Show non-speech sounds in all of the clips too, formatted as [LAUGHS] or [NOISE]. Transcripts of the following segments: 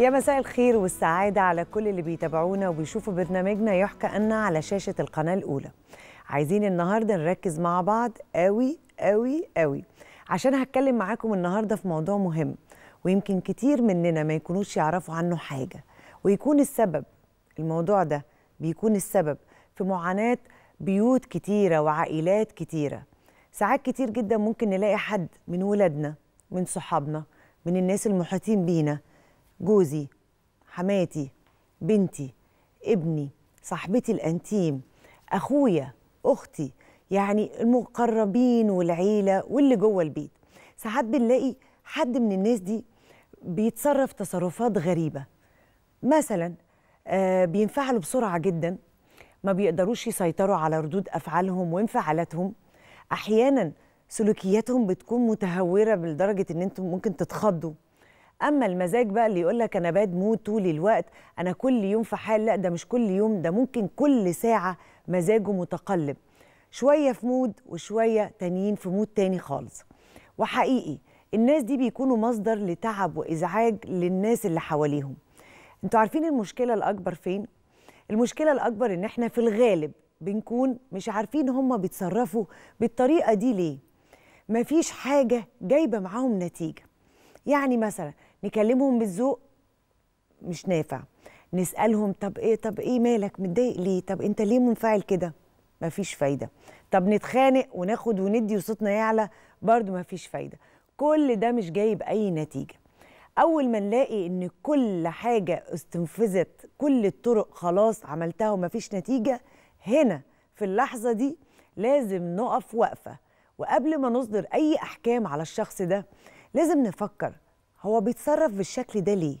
يا مساء الخير والسعادة على كل اللي بيتابعونا وبيشوفوا برنامجنا يحكى أن على شاشة القناة الأولى عايزين النهاردة نركز مع بعض قوي قوي قوي عشان هتكلم معاكم النهاردة في موضوع مهم ويمكن كتير مننا ما يكونوش يعرفوا عنه حاجة ويكون السبب الموضوع ده بيكون السبب في معاناة بيوت كتيرة وعائلات كتيرة ساعات كتير جدا ممكن نلاقي حد من ولادنا من صحابنا من الناس المحيطين بينا جوزي حماتي بنتي ابني صاحبتي الانتيم اخويا اختي يعني المقربين والعيله واللي جوه البيت ساعات بنلاقي حد من الناس دي بيتصرف تصرفات غريبه مثلا آه بينفعلوا بسرعه جدا ما بيقدروش يسيطروا على ردود افعالهم وانفعالاتهم احيانا سلوكياتهم بتكون متهوره لدرجه ان انتم ممكن تتخضوا اما المزاج بقى اللي يقول لك انا باد مود طول الوقت انا كل يوم في حال لا ده مش كل يوم ده ممكن كل ساعه مزاجه متقلب شويه في مود وشويه تانيين في مود تاني خالص وحقيقي الناس دي بيكونوا مصدر لتعب وازعاج للناس اللي حواليهم انتوا عارفين المشكله الاكبر فين المشكله الاكبر ان احنا في الغالب بنكون مش عارفين هما بيتصرفوا بالطريقه دي ليه مفيش حاجه جايبه معاهم نتيجه يعني مثلا نكلمهم بالذوق مش نافع نسالهم طب ايه طب ايه مالك متضايق ليه طب انت ليه منفعل كده مفيش فايده طب نتخانق وناخد وندي وصوتنا يعلى برضو مفيش فايده كل ده مش جايب اي نتيجه اول ما نلاقي ان كل حاجه استنفذت كل الطرق خلاص عملتها ومفيش نتيجه هنا في اللحظه دي لازم نقف وقفه وقبل ما نصدر اي احكام على الشخص ده لازم نفكر هو بيتصرف بالشكل ده ليه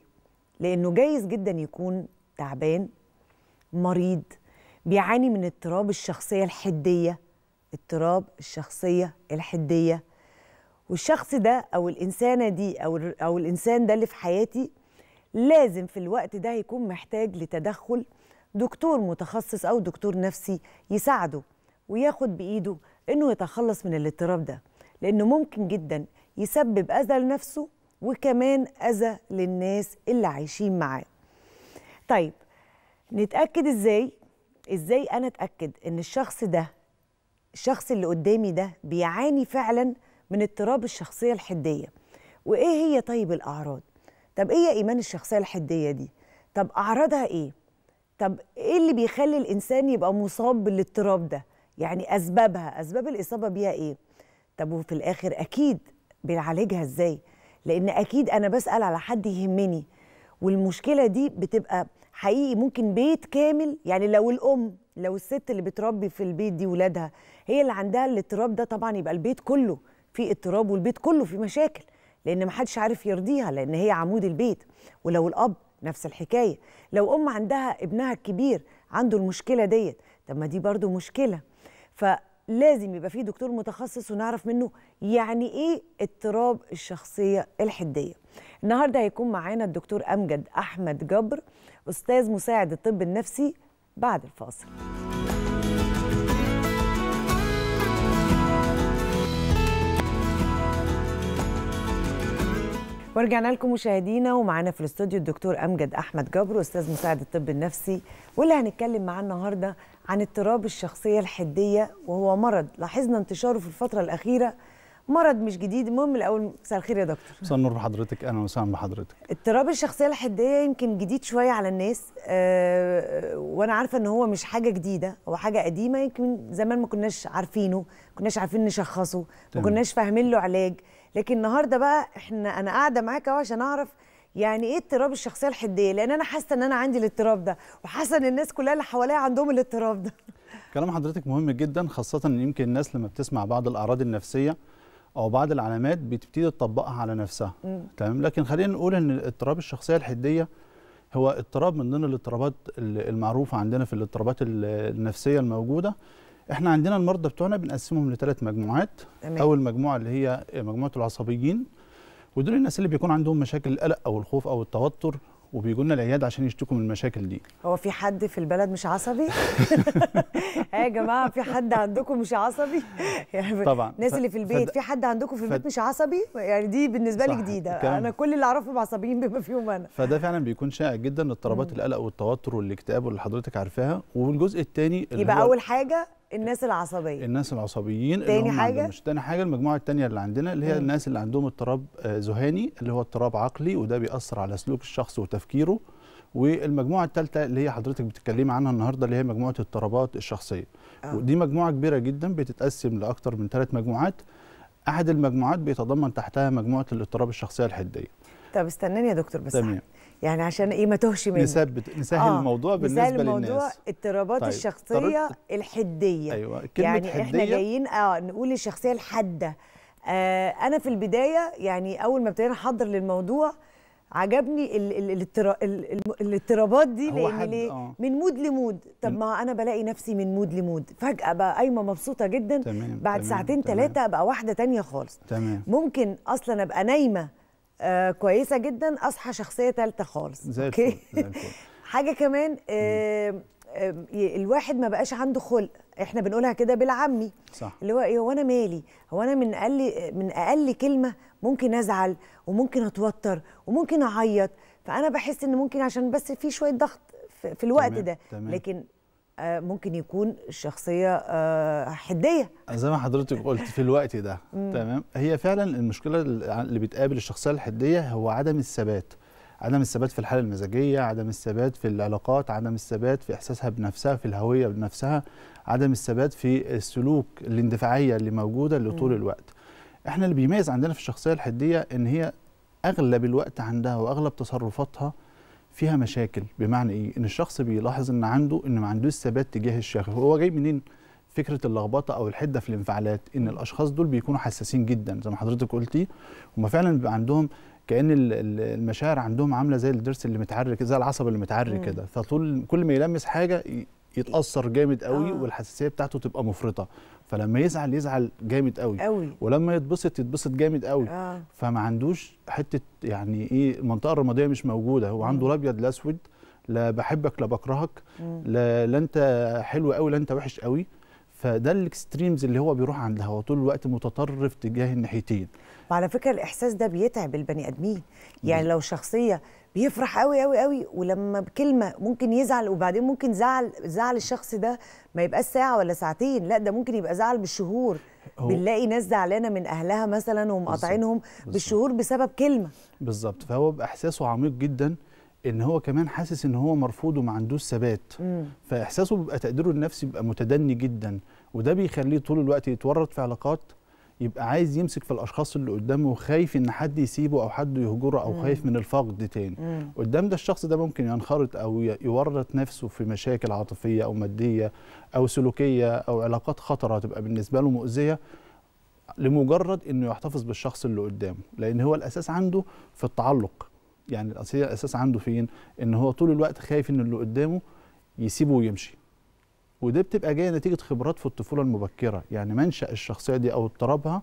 لانه جايز جدا يكون تعبان مريض بيعاني من اضطراب الشخصيه الحديه اضطراب الشخصيه الحديه والشخص ده او الانسانه دي او او الانسان ده اللي في حياتي لازم في الوقت ده يكون محتاج لتدخل دكتور متخصص او دكتور نفسي يساعده وياخد بايده انه يتخلص من الاضطراب ده لانه ممكن جدا يسبب اذى لنفسه وكمان أذى للناس اللي عايشين معاه طيب نتأكد إزاي؟ إزاي أنا أتأكد إن الشخص ده الشخص اللي قدامي ده بيعاني فعلا من اضطراب الشخصية الحدية وإيه هي طيب الأعراض؟ طب إيه إيمان الشخصية الحدية دي؟ طب أعراضها إيه؟ طب إيه اللي بيخلي الإنسان يبقى مصاب بالاضطراب ده؟ يعني أسبابها أسباب الإصابة بيها إيه؟ طب وفي الآخر أكيد بنعالجها إزاي؟ لان اكيد انا بسال على حد يهمني والمشكله دي بتبقى حقيقي ممكن بيت كامل يعني لو الام لو الست اللي بتربي في البيت دي ولادها هي اللي عندها الاضطراب ده طبعا يبقى البيت كله فيه اضطراب والبيت كله فيه مشاكل لان محدش عارف يرضيها لان هي عمود البيت ولو الاب نفس الحكايه لو ام عندها ابنها الكبير عنده المشكله ديت طب ما دي برضو مشكله ف لازم يبقى فيه دكتور متخصص ونعرف منه يعني ايه اضطراب الشخصيه الحديه. النهارده هيكون معانا الدكتور امجد احمد جبر استاذ مساعد الطب النفسي بعد الفاصل. ورجعنا لكم مشاهدينا ومعانا في الاستوديو الدكتور امجد احمد جبر استاذ مساعد الطب النفسي واللي هنتكلم معاه النهارده عن اضطراب الشخصيه الحديه وهو مرض لاحظنا انتشاره في الفتره الاخيره مرض مش جديد المهم الاول مساء الخير يا دكتور مساء النور بحضرتك اهلا وسهلا بحضرتك اضطراب الشخصيه الحديه يمكن جديد شويه على الناس أه وانا عارفه ان هو مش حاجه جديده هو حاجه قديمه يمكن زمان ما كناش عارفينه ما كناش عارفين نشخصه ما كناش فاهمين له علاج لكن النهارده بقى احنا انا قاعده معاك اهو عشان اعرف يعني ايه اضطراب الشخصيه الحديه لان انا حاسه ان انا عندي الاضطراب ده وحاسه ان الناس كلها اللي حواليا عندهم الاضطراب ده كلام حضرتك مهم جدا خاصه ان يمكن الناس لما بتسمع بعض الاعراض النفسيه او بعض العلامات بتبتدي تطبقها على نفسها تمام لكن خلينا نقول ان اضطراب الشخصيه الحديه هو اضطراب من ضمن الاضطرابات المعروفه عندنا في الاضطرابات النفسيه الموجوده احنا عندنا المرضى بتوعنا بنقسمهم لثلاث مجموعات تمام. اول مجموعه اللي هي مجموعه العصبيين ودول الناس اللي بيكون عندهم مشاكل القلق او الخوف او التوتر وبيجوا لنا العياده عشان يشتكوا من المشاكل دي هو في حد في البلد مش عصبي [LAUGHS] [LAUGHS] إيه يا جماعه في حد عندكم مش عصبي يعني طبعا الناس اللي في البيت في حد عندكم في البيت مش عصبي يعني دي بالنسبه لي جديده كمان. انا كل اللي اعرفهم عصبيين بما فيهم انا فده فعلا بيكون شائع جدا اضطرابات القلق والتوتر والاكتئاب واللي حضرتك عارفاها والجزء الثاني يبقى اول حاجه الناس العصبيه الناس العصبيين تاني حاجه مش تاني حاجه المجموعه الثانيه اللي عندنا اللي هي م. الناس اللي عندهم اضطراب آه، ذهاني اللي هو اضطراب عقلي وده بيأثر على سلوك الشخص وتفكيره والمجموعه الثالثه اللي هي حضرتك بتتكلمي عنها النهارده اللي هي مجموعه اضطرابات الشخصيه أه. ودي مجموعه كبيره جدا بتتقسم لاكثر من ثلاث مجموعات احد المجموعات بيتضمن تحتها مجموعه الاضطراب الشخصيه الحديه طب استناني يا دكتور بس تمام يعني عشان ايه ما تهش منك نثبت نسهل آه الموضوع بالنسبه نسهل الموضوع للناس اضطرابات طيب. الشخصيه الحديه أيوة. كلمة يعني حدية. احنا جايين اه نقول الشخصيه الحاده آه انا في البدايه يعني اول ما ابتدينا نحضر للموضوع عجبني الاضطرابات دي لان ليه آه. من مود لمود طب ما انا بلاقي نفسي من مود لمود فجاه بقى قايمه مبسوطه جدا تمام بعد تمام ساعتين ثلاثه ابقى واحده تانية خالص تمام ممكن اصلا ابقى نايمه آه كويسه جدا اصحى شخصيه ثالثه خالص زي اوكي [LAUGHS] حاجه كمان آه, آه، الواحد ما بقاش عنده خلق احنا بنقولها كده بالعامي صح اللي هو ايه هو انا مالي هو انا من اقل من اقل كلمه ممكن ازعل وممكن اتوتر وممكن اعيط فانا بحس ان ممكن عشان بس في شويه ضغط في الوقت تمام. ده تمام. لكن آه، ممكن يكون شخصيه آه، حديه زي ما حضرتك قلت في الوقت ده [LAUGHS] تمام هي فعلا المشكله اللي بتقابل الشخصيه الحديه هو عدم الثبات عدم الثبات في الحاله المزاجيه عدم الثبات في العلاقات عدم الثبات في احساسها بنفسها في الهويه بنفسها عدم الثبات في السلوك الاندفاعيه اللي موجوده اللي طول الوقت احنا اللي بيميز عندنا في الشخصيه الحديه ان هي اغلب الوقت عندها واغلب تصرفاتها فيها مشاكل بمعنى ايه ان الشخص بيلاحظ ان عنده ان ما عندوش ثبات تجاه الشغف هو جاي منين فكره اللخبطه او الحده في الانفعالات ان الاشخاص دول بيكونوا حساسين جدا زي ما حضرتك قلتي هم فعلا بيبقى عندهم كان المشاعر عندهم عامله زي الضرس اللي متعرك زي العصب اللي متعرك كده فطول كل ما يلمس حاجه يتاثر جامد قوي آه. والحساسيه بتاعته تبقى مفرطه فلما يزعل يزعل جامد قوي, قوي. ولما يتبسط يتبسط جامد قوي آه. فما عندوش حته يعني ايه المنطقه الرماديه مش موجوده هو عنده الابيض الاسود لا بحبك لا بكرهك لا, انت حلو قوي لا انت وحش قوي فده الاكستريمز اللي هو بيروح عندها هو طول الوقت متطرف تجاه الناحيتين وعلى فكره الاحساس ده بيتعب البني ادمين يعني لو شخصيه بيفرح قوي قوي قوي ولما بكلمه ممكن يزعل وبعدين ممكن زعل زعل الشخص ده ما يبقاش ساعه ولا ساعتين لا ده ممكن يبقى زعل بالشهور بنلاقي ناس زعلانه من اهلها مثلا ومقاطعينهم بالشهور بسبب كلمه بالظبط فهو باحساسه عميق جدا ان هو كمان حاسس ان هو مرفوض وما عندوش ثبات فاحساسه بيبقى تقديره النفسي بيبقى متدني جدا وده بيخليه طول الوقت يتورط في علاقات يبقى عايز يمسك في الاشخاص اللي قدامه وخايف ان حد يسيبه او حد يهجره او مم. خايف من الفقد تاني مم. قدام ده الشخص ده ممكن ينخرط او يورط نفسه في مشاكل عاطفيه او ماديه او سلوكيه او علاقات خطره تبقى بالنسبه له مؤذيه لمجرد انه يحتفظ بالشخص اللي قدامه لان هو الاساس عنده في التعلق يعني القضيه الاساس عنده فين ان هو طول الوقت خايف ان اللي قدامه يسيبه ويمشي وده بتبقى جايه نتيجه خبرات في الطفوله المبكره يعني منشا الشخصيه دي او اضطرابها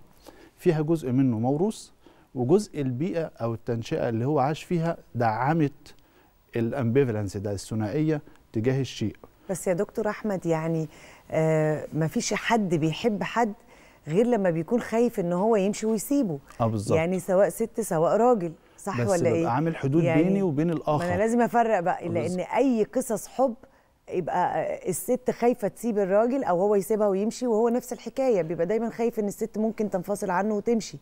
فيها جزء منه موروث وجزء البيئه او التنشئه اللي هو عاش فيها دعمت الامبيفالنس ده الثنائيه تجاه الشيء بس يا دكتور احمد يعني آه مفيش حد بيحب حد غير لما بيكون خايف ان هو يمشي ويسيبه اه بالظبط يعني سواء ست سواء راجل صح بس ولا ايه؟ عامل حدود يعني بيني وبين الاخر ما انا لازم افرق بقى لان اي قصص حب يبقى آه، الست خايفه تسيب الراجل او هو يسيبها ويمشي وهو نفس الحكايه بيبقى دايما خايف ان الست ممكن تنفصل عنه وتمشي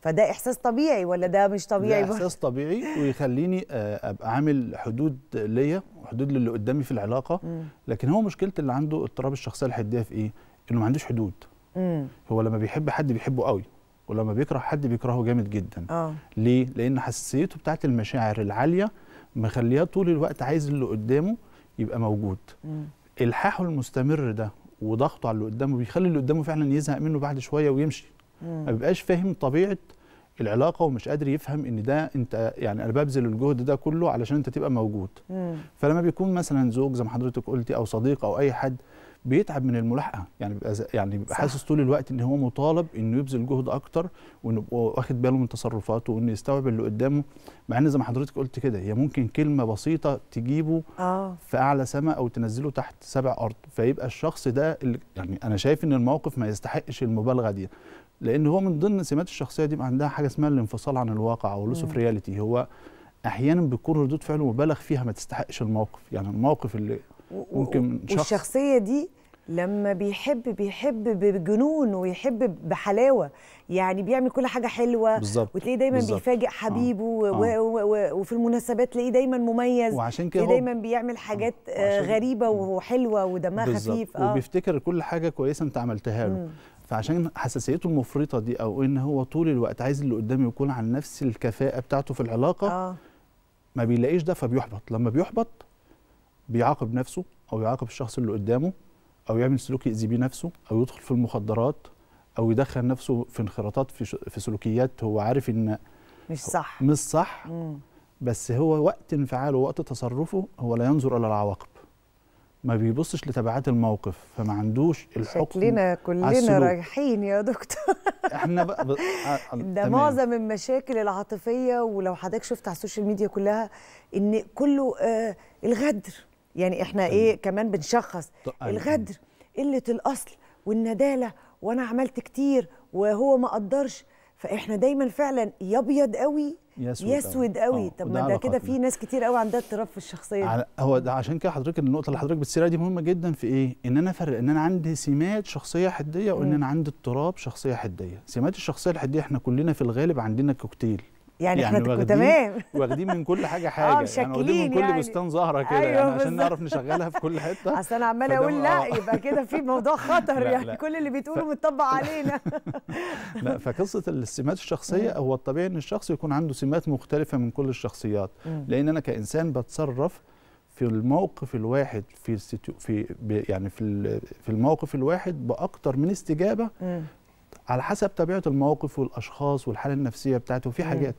فده احساس طبيعي ولا ده مش طبيعي ده احساس طبيعي ويخليني آه، ابقى عامل حدود ليا وحدود للي قدامي في العلاقه م. لكن هو مشكله اللي عنده اضطراب الشخصيه الحديه في ايه انه ما عندوش حدود م. هو لما بيحب حد بيحبه قوي ولما بيكره حد بيكرهه جامد جدا أوه. ليه لان حساسيته بتاعت المشاعر العاليه مخليها طول الوقت عايز اللي قدامه يبقى موجود مم. الحاحه المستمر ده وضغطه على اللي قدامه بيخلي اللي قدامه فعلا يزهق منه بعد شويه ويمشي مم. ما بيبقاش فاهم طبيعه العلاقه ومش قادر يفهم ان ده انت يعني انا ببذل الجهد ده كله علشان انت تبقى موجود مم. فلما بيكون مثلا زوج زي ما حضرتك قلتي او صديق او اي حد بيتعب من الملاحقه يعني بيبقى يعني بيبقى حاسس طول الوقت ان هو مطالب انه يبذل جهد اكتر وانه واخد باله من تصرفاته وانه يستوعب اللي قدامه مع ان زي ما حضرتك قلت كده هي ممكن كلمه بسيطه تجيبه آه. في اعلى سماء او تنزله تحت سبع ارض فيبقى الشخص ده اللي يعني انا شايف ان الموقف ما يستحقش المبالغه دي لان هو من ضمن سمات الشخصيه دي عندها حاجه اسمها الانفصال عن الواقع او لوس اوف رياليتي هو احيانا بيكون ردود فعله مبالغ فيها ما تستحقش الموقف يعني الموقف اللي ممكن شخص والشخصيه دي لما بيحب بيحب بجنون ويحب بحلاوه يعني بيعمل كل حاجه حلوه بالزبط. وتلاقيه دايما بالزبط. بيفاجئ حبيبه آه،, آه. و... و... و... وفي المناسبات تلاقيه دايما مميز وعشان كده دايما بيعمل آه، حاجات آه غريبه وحلوه ودمها خفيف آه. وبيفتكر كل حاجه كويسه انت عملتها له مم. فعشان حساسيته المفرطه دي او ان هو طول الوقت عايز اللي قدامه يكون على نفس الكفاءه بتاعته في العلاقه آه. ما بيلاقيش ده فبيحبط لما بيحبط بيعاقب نفسه او يعاقب الشخص اللي قدامه او يعمل سلوك يؤذي بيه نفسه او يدخل في المخدرات او يدخل نفسه في انخراطات في, في سلوكيات هو عارف ان مش صح مش صح مم. بس هو وقت انفعاله ووقت تصرفه هو لا ينظر الى العواقب ما بيبصش لتبعات الموقف فما عندوش الحكم شكلنا كلنا رايحين يا دكتور [LAUGHS] احنا بقى ب... آه، آه، ده معظم المشاكل العاطفيه ولو حضرتك شفت على السوشيال ميديا كلها ان كله آه الغدر يعني احنا ايه كمان بنشخص أيوة. الغدر قله الاصل والنداله وانا عملت كتير وهو ما قدرش فاحنا دايما فعلا يا ابيض قوي يسود, قوي آه، طب ما ده كده في ناس كتير قوي عندها اضطراب في الشخصيه هو ده عشان كده حضرتك النقطه اللي حضرتك بتسيرها دي مهمه جدا في ايه ان انا افرق ان انا عندي سمات شخصيه حديه وان انا عندي اضطراب شخصيه حديه سمات الشخصيه الحديه احنا كلنا في الغالب عندنا كوكتيل يعني, يعني احنا يعني تمام [LAUGHS] واخدين من كل حاجه آه، حاجه اه يعني واخدين من كل يعني. بستان زهره كده أيوة يعني عشان نعرف نشغلها في كل حته [LAUGHS] اصل انا عمال اقول لا آه. يبقى كده في موضوع [LAUGHS] خطر لا يعني لا. كل اللي بتقوله ف... متطبق علينا لا فقصه السمات الشخصيه هو الطبيعي ان الشخص يكون عنده سمات مختلفه من كل الشخصيات لان انا كانسان بتصرف في الموقف الواحد في الستو في يعني في في الموقف الواحد باكتر من استجابه على حسب طبيعه الموقف والاشخاص والحاله النفسيه بتاعته في حاجات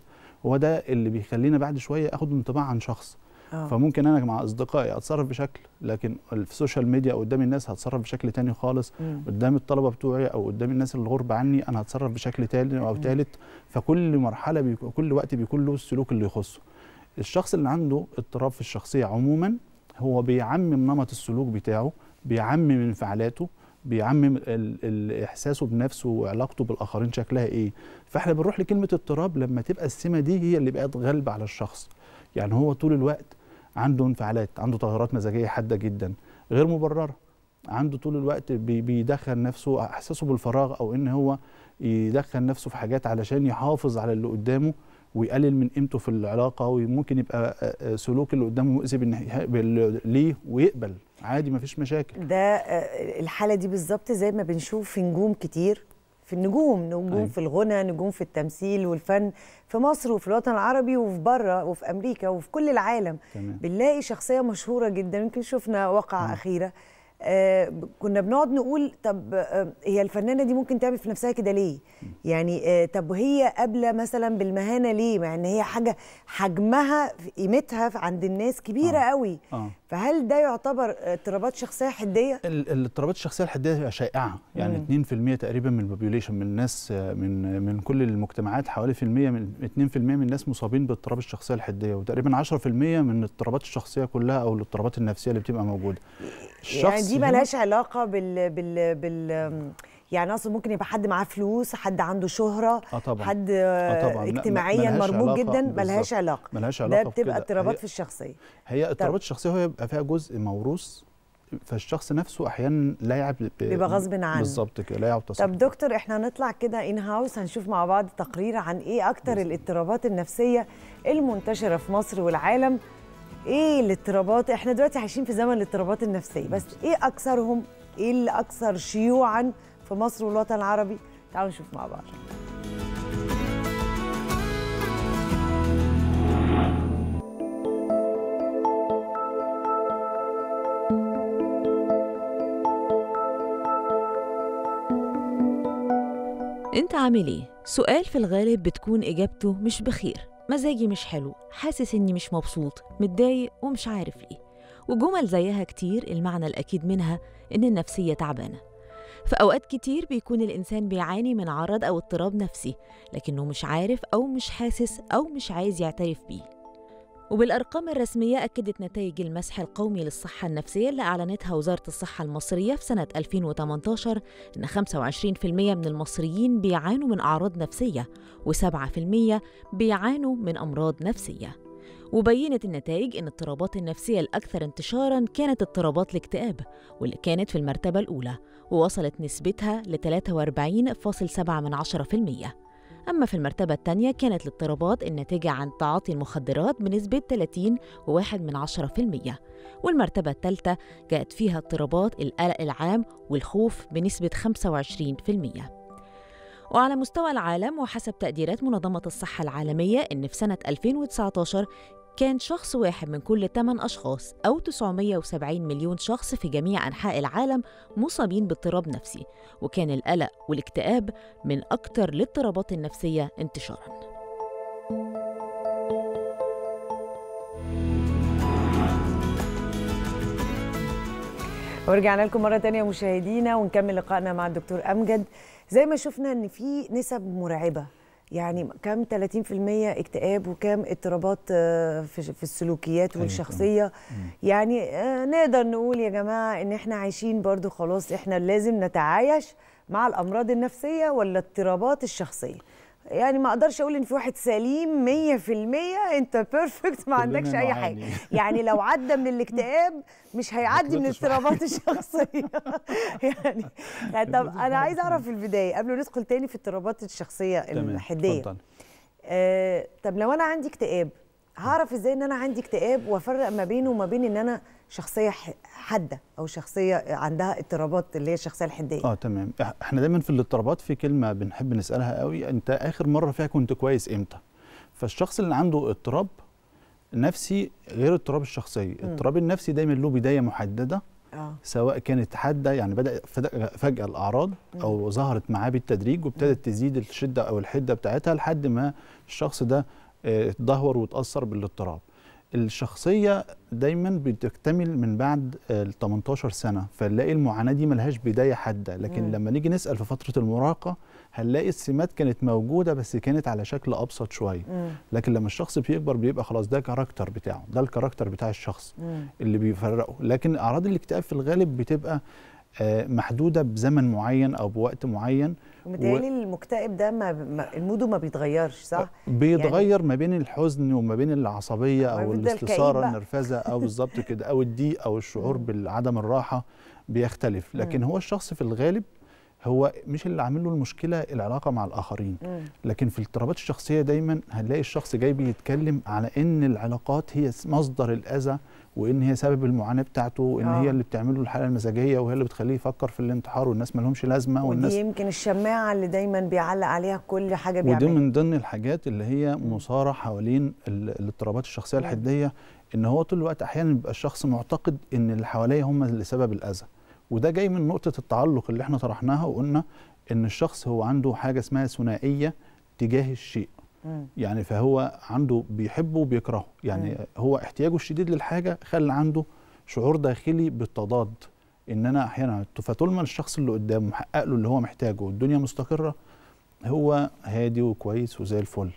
هو ده اللي بيخلينا بعد شويه اخد انطباع عن شخص أوه. فممكن انا مع اصدقائي اتصرف بشكل لكن في السوشيال ميديا قدام الناس هتصرف بشكل تاني خالص مم. قدام الطلبه بتوعي او قدام الناس اللي غرب عني انا هتصرف بشكل تاني او ثالث فكل مرحله بيكو كل وقت بيكون له السلوك اللي يخصه الشخص اللي عنده اضطراب في الشخصيه عموما هو بيعمم نمط السلوك بتاعه بيعمم انفعالاته بيعمم احساسه بنفسه وعلاقته بالاخرين شكلها ايه فاحنا بنروح لكلمه اضطراب لما تبقى السمه دي هي اللي بقت غالبه على الشخص يعني هو طول الوقت عنده انفعالات عنده تغيرات مزاجيه حاده جدا غير مبرره عنده طول الوقت بيدخل نفسه احساسه بالفراغ او ان هو يدخل نفسه في حاجات علشان يحافظ على اللي قدامه ويقلل من قيمته في العلاقه وممكن يبقى سلوك اللي قدامه مؤذي ليه ويقبل عادي مفيش مشاكل ده آه، الحاله دي بالظبط زي ما بنشوف في نجوم كتير في النجوم نجوم أيوة. في الغنى نجوم في التمثيل والفن في مصر وفي الوطن العربي وفي بره وفي امريكا وفي كل العالم تمام. بنلاقي شخصيه مشهوره جدا يمكن شفنا وقع آه. اخيره آه كنا بنقعد نقول طب آه هي الفنانه دي ممكن تعمل في نفسها كده ليه؟ يعني آه طب وهي قابله مثلا بالمهانه ليه؟ مع ان هي حاجه حجمها قيمتها عند الناس كبيره آه. قوي آه. فهل ده يعتبر اضطرابات شخصيه حديه الاضطرابات الشخصيه الحديه هي شائعه يعني مم. 2% تقريبا من البوبيوليشن من الناس من من كل المجتمعات حوالي في المية من 2% من الناس مصابين باضطراب الشخصيه الحديه وتقريبا 10% من الاضطرابات الشخصيه كلها او الاضطرابات النفسيه اللي بتبقى موجوده يعني دي مالهاش علاقه بال بال بال يعني اقصد ممكن يبقى حد معاه فلوس حد عنده شهره أطبعًا. آه، حد أطبعًا. آه، اجتماعيا مربوط جدا ملهاش علاقه ملهاش علاقه ده بتبقى اضطرابات في الشخصيه هي اضطرابات الشخصيه هو يبقى فيها جزء موروث فالشخص نفسه احيانا لا يعب بيبقى غصب عنه بالظبط كده لا يعب تصرف طب دكتور احنا هنطلع كده ان هاوس هنشوف مع بعض تقرير عن ايه اكتر الاضطرابات النفسيه المنتشره في مصر والعالم ايه الاضطرابات احنا دلوقتي عايشين في زمن الاضطرابات النفسيه بس ايه اكثرهم ايه الاكثر شيوعا في مصر والوطن العربي تعالوا نشوف مع بعض انت عامل ايه سؤال في الغالب بتكون اجابته مش بخير مزاجي مش حلو حاسس اني مش مبسوط متضايق ومش عارف ايه وجمل زيها كتير المعنى الاكيد منها ان النفسيه تعبانه في أوقات كتير بيكون الإنسان بيعاني من عرض أو اضطراب نفسي لكنه مش عارف أو مش حاسس أو مش عايز يعترف بيه وبالأرقام الرسمية أكدت نتائج المسح القومي للصحة النفسية اللي أعلنتها وزارة الصحة المصرية في سنة 2018 إن 25% من المصريين بيعانوا من أعراض نفسية و7% بيعانوا من أمراض نفسية وبينت النتائج إن الاضطرابات النفسية الأكثر انتشاراً كانت اضطرابات الاكتئاب واللي كانت في المرتبة الأولى ووصلت نسبتها ل 43.7% أما في المرتبة الثانية كانت الاضطرابات الناتجة عن تعاطي المخدرات بنسبة 30.1% والمرتبة الثالثة جاءت فيها اضطرابات القلق العام والخوف بنسبة 25% وعلى مستوى العالم وحسب تقديرات منظمة الصحة العالمية إن في سنة 2019 كان شخص واحد من كل 8 أشخاص أو 970 مليون شخص في جميع أنحاء العالم مصابين باضطراب نفسي وكان القلق والاكتئاب من أكثر الاضطرابات النفسية انتشاراً ورجعنا لكم مره تانية مشاهدينا ونكمل لقائنا مع الدكتور امجد زي ما شفنا ان في نسب مرعبه يعني كام 30% اكتئاب وكم اضطرابات آه، في السلوكيات والشخصيه يعني آه، نقدر نقول يا جماعه ان احنا عايشين برضو خلاص احنا لازم نتعايش مع الامراض النفسيه ولا اضطرابات الشخصيه يعني ما اقدرش اقول ان في واحد سليم 100% انت بيرفكت ما عندكش اي حاجه [LAUGHS] يعني لو عدى من الاكتئاب مش هيعدي من اضطرابات [LAUGHS] الشخصيه [LAUGHS] يعني, يعني طب انا عايز اعرف في البدايه قبل ما ندخل تاني في اضطرابات الشخصيه الحديه آه طب لو انا عندي اكتئاب هعرف ازاي ان انا عندي اكتئاب وافرق ما بينه وما بين ان انا شخصيه حاده او شخصيه عندها اضطرابات اللي هي الشخصيه الحديه اه تمام احنا دايما في الاضطرابات في كلمه بنحب نسالها قوي انت اخر مره فيها كنت كويس امتى فالشخص اللي عنده اضطراب نفسي غير اضطراب الشخصيه الاضطراب النفسي دايما له بدايه محدده آه. سواء كانت حاده يعني بدا فجاه الاعراض او ظهرت معاه بالتدريج وابتدت تزيد الشده او الحده بتاعتها لحد ما الشخص ده تدهور وتاثر بالاضطراب الشخصيه دايما بتكتمل من بعد ال 18 سنه فنلاقي المعاناه دي ملهاش بدايه حاده لكن مم. لما نيجي نسال في فتره المراهقه هنلاقي السمات كانت موجوده بس كانت على شكل ابسط شويه لكن لما الشخص بيكبر بيبقى خلاص ده كاركتر بتاعه ده الكاركتر بتاع الشخص مم. اللي بيفرقه لكن اعراض الاكتئاب في الغالب بتبقى آه، محدوده بزمن معين او بوقت معين ومتهيألي و... المكتئب ده ما... ما الموده ما بيتغيرش صح؟ بيتغير يعني... ما بين الحزن وما بين العصبيه او الاستثاره النرفزه او [LAUGHS] بالظبط كده او الضيق او الشعور بعدم الراحه بيختلف لكن هو الشخص في الغالب هو مش اللي عامل له المشكله العلاقه مع الاخرين لكن في الاضطرابات الشخصيه دايما هنلاقي الشخص جاي بيتكلم على ان العلاقات هي مصدر الاذى وان هي سبب المعاناه بتاعته وان آه. هي اللي بتعمله الحاله المزاجيه وهي اللي بتخليه يفكر في الانتحار والناس ما لهمش لازمه والناس ودي يمكن الشماعه اللي دايما بيعلق عليها كل حاجه بيعملها ودي من ضمن الحاجات اللي هي مصارع حوالين الاضطرابات الشخصيه الحديه ان هو طول الوقت احيانا بيبقى الشخص معتقد ان اللي حواليه هم اللي سبب الاذى وده جاي من نقطه التعلق اللي احنا طرحناها وقلنا ان الشخص هو عنده حاجه اسمها ثنائيه تجاه الشيء يعني فهو عنده بيحبه وبيكرهه يعني هو احتياجه الشديد للحاجه خلى عنده شعور داخلي بالتضاد ان انا احيانا فطول ما الشخص اللي قدامه محقق له اللي هو محتاجه والدنيا مستقره هو هادي وكويس وزي الفل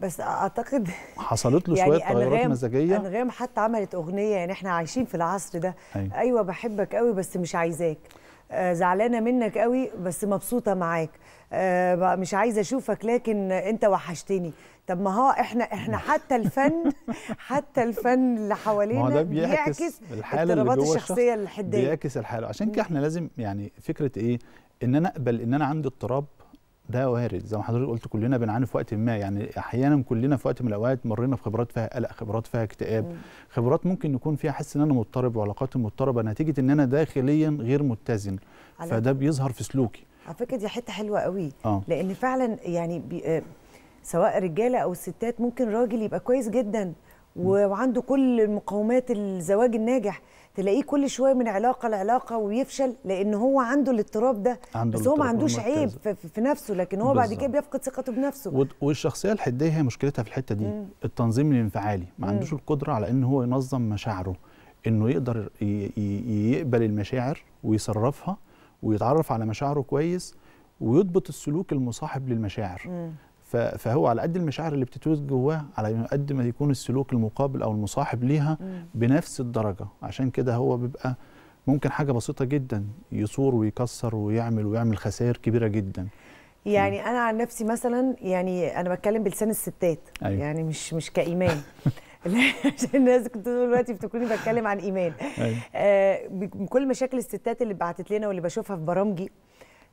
بس اعتقد [LAUGHS] حصلت له يعني شويه تغيرات مزاجيه انغام حتى عملت اغنيه يعني احنا عايشين في العصر ده أي. أيوة. ايوه بحبك قوي بس مش عايزاك آه، زعلانه منك قوي بس مبسوطه معاك آه، مش عايزه اشوفك لكن انت وحشتني طب ما هو احنا احنا [LAUGHS] حتى الفن حتى الفن اللي حوالينا بيعكس جوه الشخصيه الحديه بيعكس الحاله عشان كده احنا لازم يعني فكره ايه ان انا اقبل ان انا عندي اضطراب ده وارد زي ما حضرتك قلت كلنا بنعاني في وقت ما يعني احيانا كلنا في وقت من الاوقات مرينا بخبرات فيها قلق خبرات فيها اكتئاب خبرات ممكن يكون فيها حس ان انا مضطرب وعلاقات مضطربه نتيجه ان انا داخليا غير متزن فده بيظهر في سلوكي على فكره دي حته حلوه قوي آه. لان فعلا يعني بي آه، سواء رجاله او ستات ممكن راجل يبقى كويس جدا وعنده كل مقومات الزواج الناجح تلاقيه كل شويه من علاقه لعلاقه ويفشل لان هو عنده الاضطراب ده عنده بس هو ما عندوش عيب في نفسه لكن هو بعد كده بيفقد ثقته بنفسه والشخصيه الحديه هي مشكلتها في الحته دي م. التنظيم الانفعالي ما عندوش القدره على ان هو ينظم مشاعره انه يقدر يقبل المشاعر ويصرفها ويتعرف على مشاعره كويس ويضبط السلوك المصاحب للمشاعر م. فهو على قد المشاعر اللي بتتوج جواه على قد ما يكون السلوك المقابل او المصاحب ليها بنفس الدرجه عشان كده هو بيبقى ممكن حاجه بسيطه جدا يصور ويكسر ويعمل ويعمل خسائر كبيره جدا يعني انا عن نفسي مثلا يعني انا بتكلم بلسان الستات أيوة. يعني مش مش كايمان [LAUGHS] عشان الناس كنت دلوقتي بتكوني بتكلم عن ايمان أيوة. آه كل مشاكل الستات اللي بعتت لنا واللي بشوفها في برامجي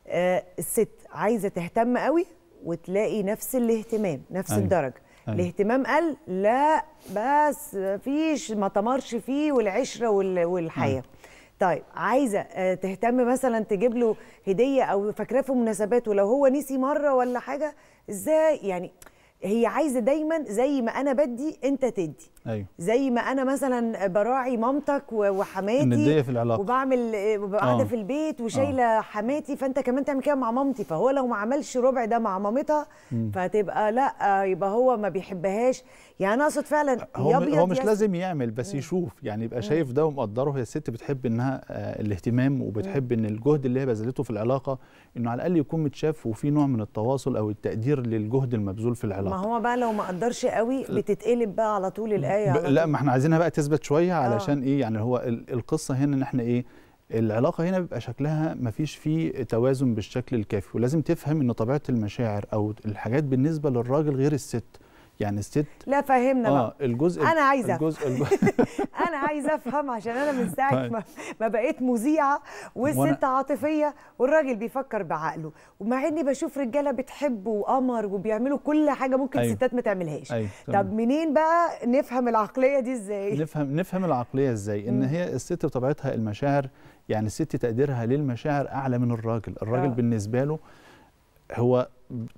آه الست عايزه تهتم قوي وتلاقي نفس الاهتمام نفس أيوة. الدرجه أيوة. الاهتمام قل لا بس فيش ما تمرش فيه والعشره والحياه أيوة. طيب عايزه آه، تهتم مثلا تجيب له هديه او فاكراه في مناسبات ولو هو نسي مره ولا حاجه ازاي يعني هي عايزه دايما زي ما انا بدي انت تدي أيوه. زي ما انا مثلا براعي مامتك وحماتي في العلاقه وبعمل قاعده آه. في البيت وشايله آه. حماتي فانت كمان تعمل كده مع مامتي فهو لو ما عملش ربع ده مع مامتها فهتبقى لا يبقى هو ما بيحبهاش يعني انا اقصد فعلا هو, هو مش يس... لازم يعمل بس مم. يشوف يعني يبقى شايف ده ومقدره هي الست بتحب انها آه، الاهتمام وبتحب ان الجهد اللي هي بذلته في العلاقه انه على الاقل يكون متشاف وفي نوع من التواصل او التقدير للجهد المبذول في العلاقه ما هو بقى لو ما قدرش قوي بتتقلب بقى على طول الآن إيه ب... لا ما احنا عايزينها بقى تثبت شويه آه. علشان آه. ايه يعني هو القصه هنا ان احنا ايه العلاقه هنا بيبقى شكلها ما فيش فيه توازن بالشكل الكافي ولازم تفهم ان طبيعه المشاعر او الحاجات بالنسبه للراجل غير الست يعني الست لا فهمنا اه بقى. الجزء انا عايزه الجزء [LAUGHS] انا عايزه افهم عشان انا من ساعه طيب. ما, ما بقيت مذيعه والست عاطفيه والراجل بيفكر بعقله ومع اني بشوف رجاله بتحب وقمر وبيعملوا كل حاجه ممكن أيوه. الستات ما تعملهاش أيوه. طب منين بقى نفهم العقليه دي ازاي نفهم نفهم العقليه ازاي ان هي الست بطبيعتها المشاعر يعني الست تقديرها للمشاعر اعلى من الراجل الراجل آه. بالنسبه له هو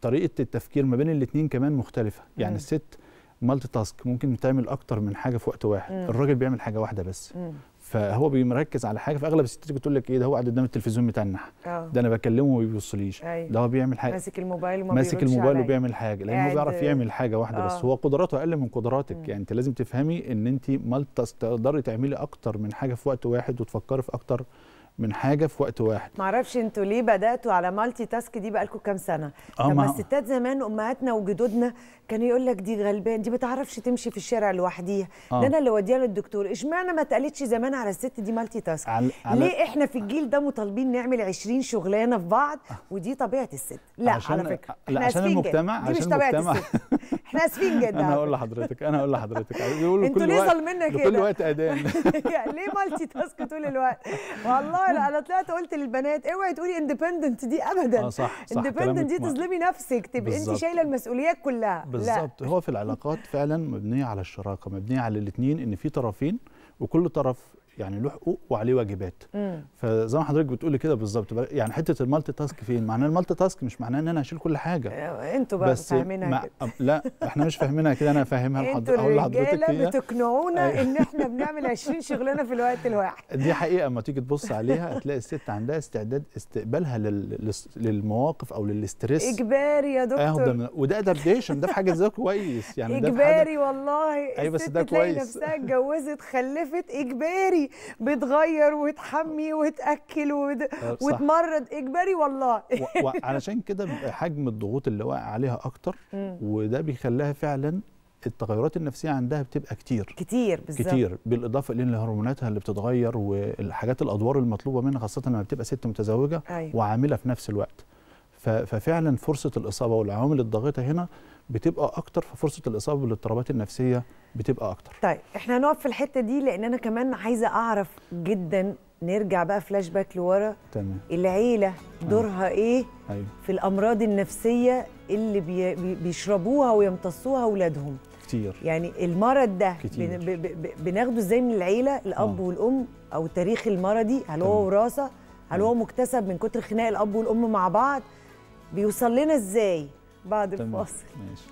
طريقه التفكير ما بين الاثنين كمان مختلفه يعني الست مالتي تاسك ممكن تعمل اكتر من حاجه في وقت واحد مم. الراجل بيعمل حاجه واحده بس مم. فهو بيمركز على حاجه فاغلب الستات بتقول لك ايه ده هو قاعد قدام التلفزيون متنح آه. ده انا بكلمه وما بيبصليش أيوه. ده هو بيعمل حاجه ماسك الموبايل وما ماسك الموبايل وبيعمل حاجه لان هو بيعرف يعمل حاجه واحده أوه. بس آه. هو قدراته اقل من قدراتك مم. يعني انت لازم تفهمي ان انت مالتاس تقدري تعملي اكتر من حاجه في وقت واحد وتفكري في اكتر من حاجه في وقت واحد معرفش انتوا ليه بداتوا على مالتي تاسك دي بقالكم كام سنه آه لما الستات زمان امهاتنا وجدودنا كانوا يقول لك دي غلبان دي ما تعرفش تمشي في الشارع لوحديها آه. ده انا اللي وديها للدكتور اشمعنى ما اتقالتش زمان على الست دي مالتي تاسك على... ليه احنا في الجيل ده مطالبين نعمل 20 شغلانه في بعض آه. ودي طبيعه الست لا عشان... على فكره لا عشان المجتمع جدا. عشان المجتمع احنا اسفين جدا [LAUGHS] انا هقول لحضرتك انا هقول لحضرتك يقولوا كل وقت كل وقت ادان [LAUGHS] يعني ليه مالتي تاسك طول الوقت والله لا انا طلعت قلت للبنات اوعي تقولي اندبندنت دي ابدا اه صح صح اندبندنت دي تظلمي نفسك تبقى انت شايله المسؤوليات كلها بالظبط هو في العلاقات فعلا مبنيه على الشراكه مبنيه على الاثنين ان في طرفين وكل طرف يعني له حقوق وعليه واجبات مم. فزي ما حضرتك بتقولي كده بالظبط يعني حته المالتي تاسك فين معناه المالتي تاسك مش معناه ان انا هشيل كل حاجه آه، انتوا بقى فاهمينها ما... كده لا احنا مش فاهمينها كده انا فاهمها لحضرتك اقول لحضرتك انتوا بتقنعونا أيوه. ان احنا بنعمل 20 شغلانه في الوقت الواحد [LAUGHS] دي حقيقه اما تيجي تبص عليها هتلاقي الست عندها استعداد استقبالها للمواقف او للاستريس اجباري يا دكتور من... وده ادابتيشن ده في حاجه ازاي كويس يعني اجباري ده والله ايوه بس ده كويس نفسها اتجوزت خلفت اجباري بتغير وتحمي وتاكل وت... آه، وتمرض اجباري والله وعلشان كده حجم الضغوط اللي واقع عليها اكتر [LAUGHS] وده بيخليها فعلا التغيرات النفسيه عندها بتبقى كتير كتير بالظبط كتير بالاضافه لان هرموناتها اللي بتتغير والحاجات الادوار المطلوبه منها خاصه لما بتبقى ست متزوجه أيوة. وعامله في نفس الوقت ففعلا فرصه الاصابه والعوامل الضاغطه هنا بتبقى اكتر ففرصه الاصابه بالاضطرابات النفسيه بتبقى اكتر طيب احنا هنقف في الحته دي لان انا كمان عايزه اعرف جدا نرجع بقى فلاش باك لورا تمام العيله أيوه. دورها أيوه. ايه أيوه. في الامراض النفسيه اللي بي بيشربوها ويمتصوها اولادهم كتير يعني المرض ده كتير. بناخده ازاي من العيله الاب آه. والام او تاريخ المرضي هل هو وراثه هل هو أيوه. مكتسب من كتر خناق الاب والام مع بعض بيوصل لنا ازاي بعد الفاصل ماشي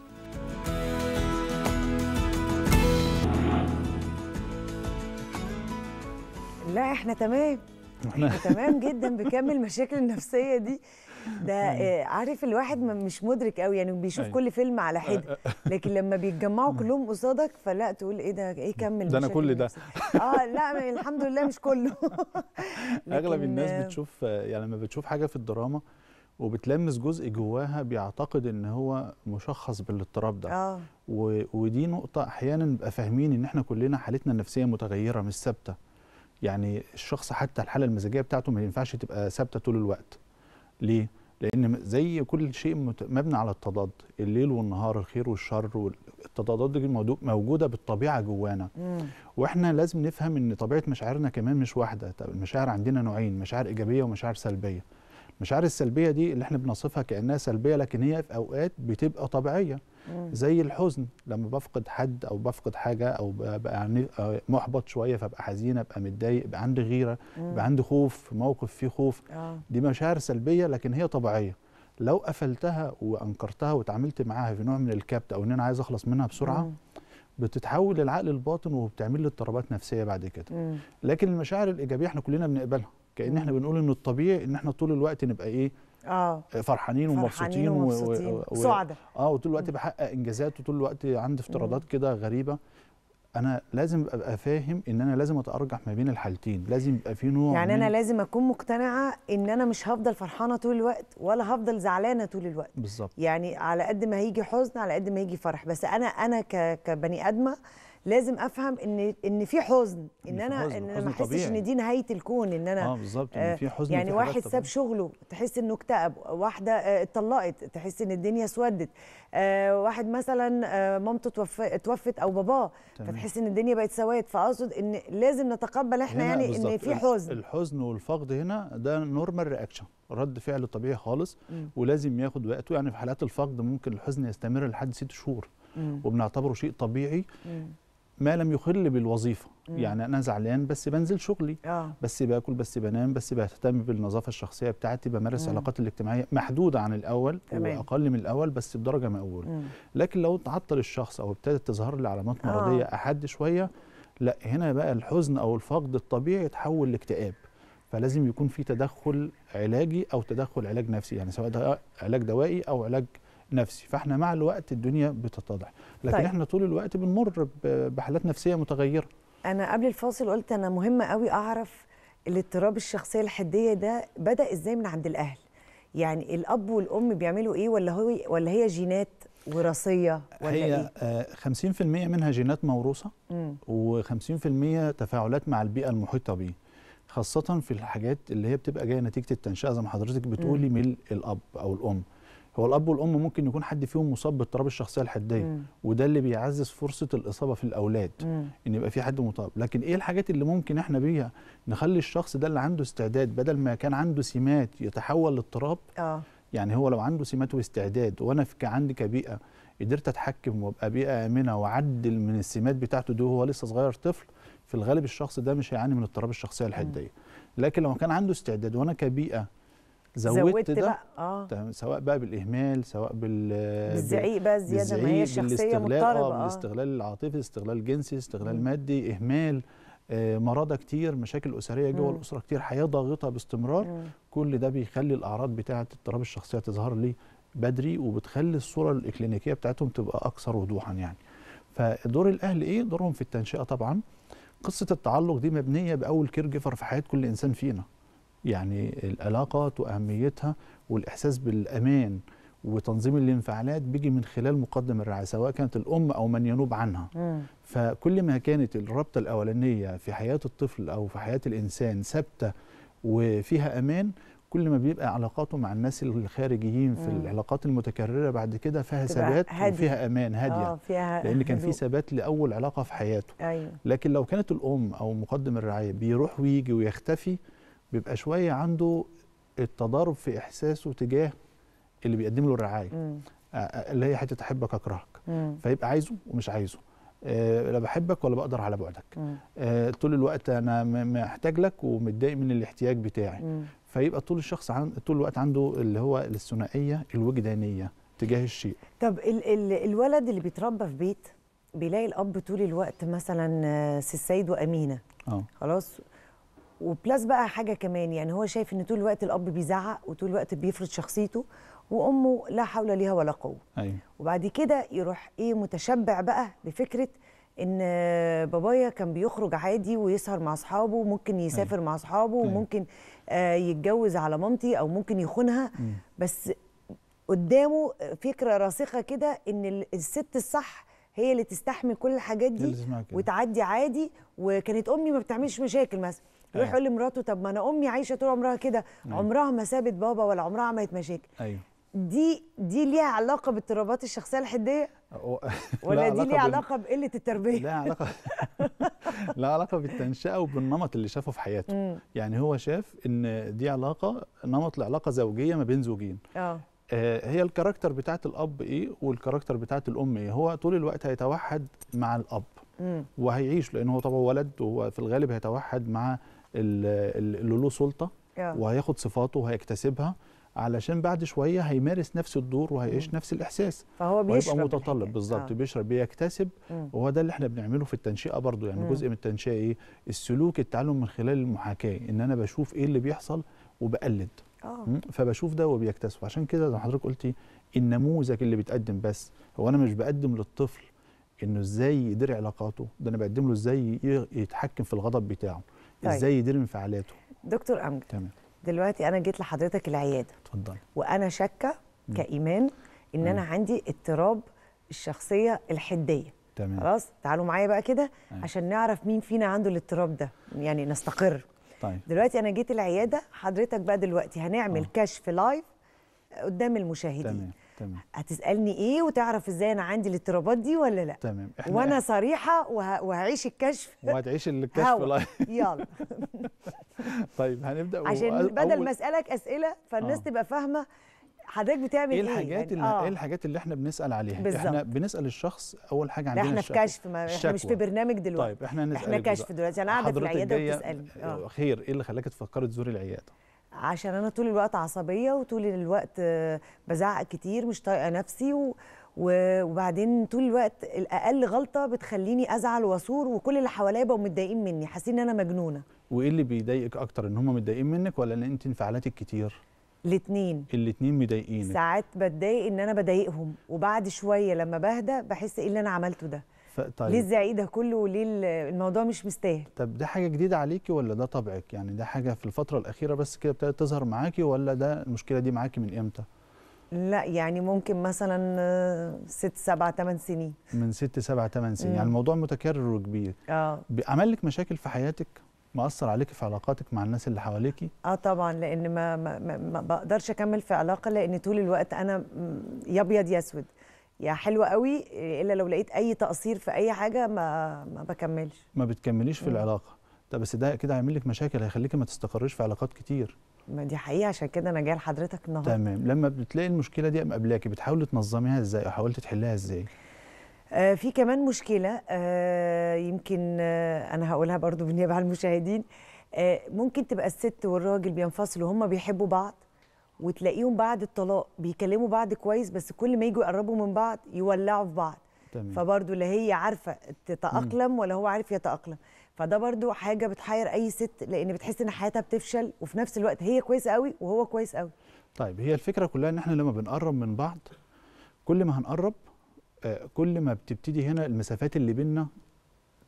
لا احنا تمام احنا تمام جدا بكم المشاكل النفسيه دي ده [LAUGHS] أيوه. آه، عارف الواحد مش مدرك قوي يعني بيشوف أيوه. كل فيلم على حده [LAUGHS] أه، أه. لكن لما بيتجمعوا كلهم قصادك فلا تقول ايه ده ايه كمل ده انا كل ده اه لا الحمد لله مش كله [LAUGHS] اغلب الناس بتشوف يعني لما بتشوف حاجه في الدراما وبتلمس جزء جواها بيعتقد ان هو مشخص بالاضطراب ده آه. و... ودي نقطه احيانا نبقى فاهمين ان احنا كلنا حالتنا النفسيه متغيره مش ثابته يعني الشخص حتى الحاله المزاجيه بتاعته ما ينفعش تبقى ثابته طول الوقت ليه لان زي كل شيء مبني على التضاد الليل والنهار الخير والشر التضادات دي موجوده بالطبيعه جوانا مم. واحنا لازم نفهم ان طبيعه مشاعرنا كمان مش واحده المشاعر عندنا نوعين مشاعر ايجابيه ومشاعر سلبيه المشاعر السلبيه دي اللي احنا بنصفها كانها سلبيه لكن هي في اوقات بتبقى طبيعيه زي الحزن لما بفقد حد او بفقد حاجه او ببقى يعني، آه، محبط شويه فابقى حزين ابقى متضايق ابقى عندي غيره ابقى عندي خوف موقف فيه خوف آه. دي مشاعر سلبيه لكن هي طبيعيه لو قفلتها وانكرتها وتعاملت معاها في نوع من الكبت او ان انا عايز اخلص منها بسرعه بتتحول للعقل الباطن وبتعمل لي اضطرابات نفسيه بعد كده لكن المشاعر الايجابيه احنا كلنا بنقبلها كان احنا بنقول ان الطبيعي ان احنا طول الوقت نبقى ايه اه, آه، فرحانين ومبسوطين وسعداء اه وطول الوقت بحقق انجازات وطول الوقت عندي افتراضات كده غريبه انا لازم ابقى فاهم ان انا لازم اتارجح ما بين الحالتين لازم يبقى في نوع يعني انا لازم اكون مقتنعه ان انا مش هفضل فرحانه طول الوقت ولا هفضل زعلانه طول الوقت بالظبط يعني على قد ما هيجي حزن على قد ما هيجي فرح بس انا انا كبني ادمه لازم افهم ان ان في حزن ان انا حزن. ان انا ما احسش ان دي نهايه الكون ان انا اه بالظبط ان آه، في حزن يعني في واحد ساب شغله تحس انه اكتئب واحده آه، اتطلقت تحس ان الدنيا اسودت آه، واحد مثلا مامته توفت او باباه فتحس ان الدنيا بقت سواد فاقصد ان لازم نتقبل احنا يعني بالزبط. ان في حزن الحزن والفقد هنا ده نورمال رياكشن رد فعل طبيعي خالص ولازم ياخد وقته يعني في حالات الفقد ممكن الحزن يستمر لحد ست شهور وبنعتبره شيء طبيعي ما لم يخل بالوظيفه مم. يعني انا زعلان بس بنزل شغلي آه. بس باكل بس بنام بس بهتم بالنظافه الشخصيه بتاعتي بمارس العلاقات الاجتماعيه محدوده عن الاول تمام. واقل من الاول بس بدرجه مقبوله لكن لو تعطل الشخص او ابتدت تظهر لي علامات آه. مرضيه آه. احد شويه لا هنا بقى الحزن او الفقد الطبيعي يتحول لاكتئاب فلازم يكون في تدخل علاجي او تدخل علاج نفسي يعني سواء علاج دوائي او علاج نفسي فاحنا مع الوقت الدنيا بتتضح لكن طيب. احنا طول الوقت بنمر بحالات نفسيه متغيره انا قبل الفاصل قلت انا مهم قوي اعرف الاضطراب الشخصيه الحديه ده بدا ازاي من عند الاهل يعني الاب والام بيعملوا ايه ولا هو ولا هي جينات وراثيه ولا هي إيه؟ 50% آه، منها جينات موروثه و50% تفاعلات مع البيئه المحيطه بيه خاصه في الحاجات اللي هي بتبقى جايه نتيجه التنشئه زي ما حضرتك بتقولي من الاب او الام هو الاب والام ممكن يكون حد فيهم مصاب باضطراب الشخصيه الحديه وده اللي بيعزز فرصه الاصابه في الاولاد مم. ان يبقى في حد مصاب لكن ايه الحاجات اللي ممكن احنا بيها نخلي الشخص ده اللي عنده استعداد بدل ما كان عنده سمات يتحول لاضطراب آه. يعني هو لو عنده سمات واستعداد وانا عندي كبيئه قدرت اتحكم وابقى بيئه امنه واعدل من السمات بتاعته دي وهو لسه صغير طفل في الغالب الشخص ده مش هيعاني من اضطراب الشخصيه الحديه لكن لو كان عنده استعداد وانا كبيئه زودت, زودت ده بقى اه سواء بقى بالاهمال سواء بال بالزعيق بقى الزياده ما هي الشخصيه آه، مضطربه اه بالاستغلال العاطفي استغلال جنسي استغلال م. مادي اهمال آه مرضى كتير مشاكل اسريه جوه الاسره كتير حياه ضاغطه باستمرار م. كل ده بيخلي الاعراض بتاعه اضطراب الشخصيه تظهر لي بدري وبتخلي الصوره الاكلينيكيه بتاعتهم تبقى اكثر وضوحا يعني فدور الاهل ايه دورهم في التنشئه طبعا قصه التعلق دي مبنيه باول كير جيفر في حياه كل انسان فينا يعني العلاقات واهميتها والاحساس بالامان وتنظيم الانفعالات بيجي من خلال مقدم الرعايه سواء كانت الام او من ينوب عنها مم. فكل ما كانت الرابطه الاولانيه في حياه الطفل او في حياه الانسان ثابته وفيها امان كل ما بيبقى علاقاته مع الناس الخارجيين في مم. العلاقات المتكرره بعد كده فيها ثبات وفيها امان هاديه آه، فيها لان كان في ثبات لاول علاقه في حياته أيوه. لكن لو كانت الام او مقدم الرعايه بيروح ويجي ويختفي بيبقى شويه عنده التضارب في احساسه تجاه اللي بيقدم له الرعايه مم. آه، آه، اللي هي حته احبك اكرهك مم. فيبقى عايزه ومش عايزه أه لا بحبك ولا بقدر على بعدك أه طول الوقت انا محتاج لك ومتضايق من الاحتياج بتاعي مم. فيبقى طول الشخص عن طول الوقت عنده اللي هو الثنائيه الوجدانيه تجاه الشيء طب ال ال الولد اللي بيتربى في بيت بيلاقي الاب طول الوقت مثلا آه، سي السيد وامينه أوه. خلاص وبلس بقى حاجه كمان يعني هو شايف ان طول الوقت الاب بيزعق وطول الوقت بيفرض شخصيته وامه لا حول ليها ولا قوه أيوة. وبعد كده يروح ايه متشبع بقى بفكره ان بابايا كان بيخرج عادي ويسهر مع اصحابه وممكن يسافر أيوة. مع اصحابه أيوة. وممكن آه يتجوز على مامتي او ممكن يخونها أيوة. بس قدامه فكره راسخه كده ان الست الصح هي اللي تستحمل كل الحاجات دي وتعدي عادي وكانت امي ما بتعملش مشاكل مثلا يروح أيوه. يقول لمراته طب ما انا امي عايشه طول عمرها كده أيوه. عمرها ما سابت بابا ولا عمرها عملت مشاكل ايوه دي دي ليها علاقه باضطرابات الشخصيه الحديه [LAUGHS] ولا دي ليها علاقه بقله التربيه لا علاقه [LAUGHS] لا علاقه بالتنشئه وبالنمط اللي شافه في حياته مم. يعني هو شاف ان دي علاقه نمط لعلاقه زوجيه ما بين زوجين اه, آه، هي الكاركتر بتاعت الاب ايه والكاركتر بتاعت الام ايه هو طول الوقت هيتوحد مع الاب مم. وهيعيش لان هو طبعا ولد وهو في الغالب هيتوحد مع اللي له سلطه وهياخد صفاته وهيكتسبها علشان بعد شويه هيمارس نفس الدور وهيعيش نفس الاحساس فهو بيشرب وهيبقى متطلب بالظبط آه. بيشرب بيكتسب مم. وهو ده اللي احنا بنعمله في التنشئه برضو يعني مم. جزء من التنشئه ايه السلوك التعلم من خلال المحاكاه ان انا بشوف ايه اللي بيحصل وبقلد آه. فبشوف ده وبيكتسب عشان كده زي حضرتك قلتي النموذج اللي بيتقدم بس هو انا مش بقدم للطفل انه ازاي يدير علاقاته ده انا بقدم له ازاي يتحكم في الغضب بتاعه طيب. ازاي يدير انفعالاته دكتور امجد تمام دلوقتي انا جيت لحضرتك العياده اتفضل وانا شاكه كايمان ان انا عندي اضطراب الشخصيه الحديه تمام خلاص تعالوا معايا بقى كده أيه. عشان نعرف مين فينا عنده الاضطراب ده يعني نستقر طيب دلوقتي انا جيت العياده حضرتك بقى دلوقتي هنعمل أوه. كشف لايف قدام المشاهدين تمام. تمام هتسالني ايه وتعرف ازاي انا عندي الاضطرابات دي ولا لا تمام إحنا وانا صريحه وه... وهعيش الكشف وهتعيش الكشف [LAUGHS] يلا [LAUGHS] طيب هنبدا عشان و... بدل ما اسالك اسئله فالناس آه. تبقى فاهمه حضرتك بتعمل ايه, إيه الحاجات إيه؟ يعني اللي إيه آه. ايه الحاجات اللي احنا بنسال عليها بالزبط. احنا بنسال الشخص اول حاجه عندنا احنا في كشف ما احنا مش في برنامج دلوقتي طيب احنا نسال احنا كشف دلوقتي انا قاعده في العياده وبتسالني اه خير ايه اللي خلاك تفكري تزوري العياده عشان انا طول الوقت عصبيه وطول الوقت آه، بزعق كتير مش طايقه نفسي و... وبعدين طول الوقت الاقل غلطه بتخليني ازعل واثور وكل اللي حواليا بقوا متضايقين مني حاسين ان انا مجنونه وايه اللي بيضايقك اكتر ان هم متضايقين منك ولا ان انت انفعالاتك كتير الاثنين الاثنين مضايقينك ساعات بتضايق ان انا بضايقهم وبعد شويه لما بهدى بحس ايه اللي انا عملته ده ف... طيب. ليه الزعيق ده كله وليه الموضوع مش مستاهل طب ده حاجه جديده عليكي ولا ده طبعك يعني ده حاجه في الفتره الاخيره بس كده ابتدت تظهر معاكي ولا ده المشكله دي معاكي من امتى لا يعني ممكن مثلا آه، ست سبع ثمان سنين من ست سبع ثمان سنين يعني الموضوع متكرر وكبير اه عمل لك مشاكل في حياتك مأثر عليكي في علاقاتك مع الناس اللي حواليكي؟ اه طبعا لان ما ما, ما بقدرش اكمل في علاقه لان طول الوقت انا يا ابيض يا اسود يا حلوة قوي الا لو لقيت اي تقصير في اي حاجه ما ما بكملش ما بتكمليش في العلاقه طب بس ده كده هيعمل لك مشاكل هيخليكي ما تستقريش في علاقات كتير ما دي حقيقه عشان كده انا جايه لحضرتك النهارده تمام لما بتلاقي المشكله دي مقابلاكي بتحاولي تنظميها ازاي او حاولتي تحلها ازاي آه في كمان مشكله آه يمكن آه انا هقولها برضو بالنيابه عن المشاهدين آه ممكن تبقى الست والراجل بينفصلوا هما بيحبوا بعض وتلاقيهم بعد الطلاق بيكلموا بعض كويس بس كل ما يجوا يقربوا من بعض يولعوا في بعض تمام. فبرضه لا هي عارفه تتاقلم ولا هو عارف يتاقلم فده برضو حاجه بتحير اي ست لان بتحس ان حياتها بتفشل وفي نفس الوقت هي كويسه قوي وهو كويس قوي طيب هي الفكره كلها ان احنا لما بنقرب من بعض كل ما هنقرب آه، كل ما بتبتدي هنا المسافات اللي بيننا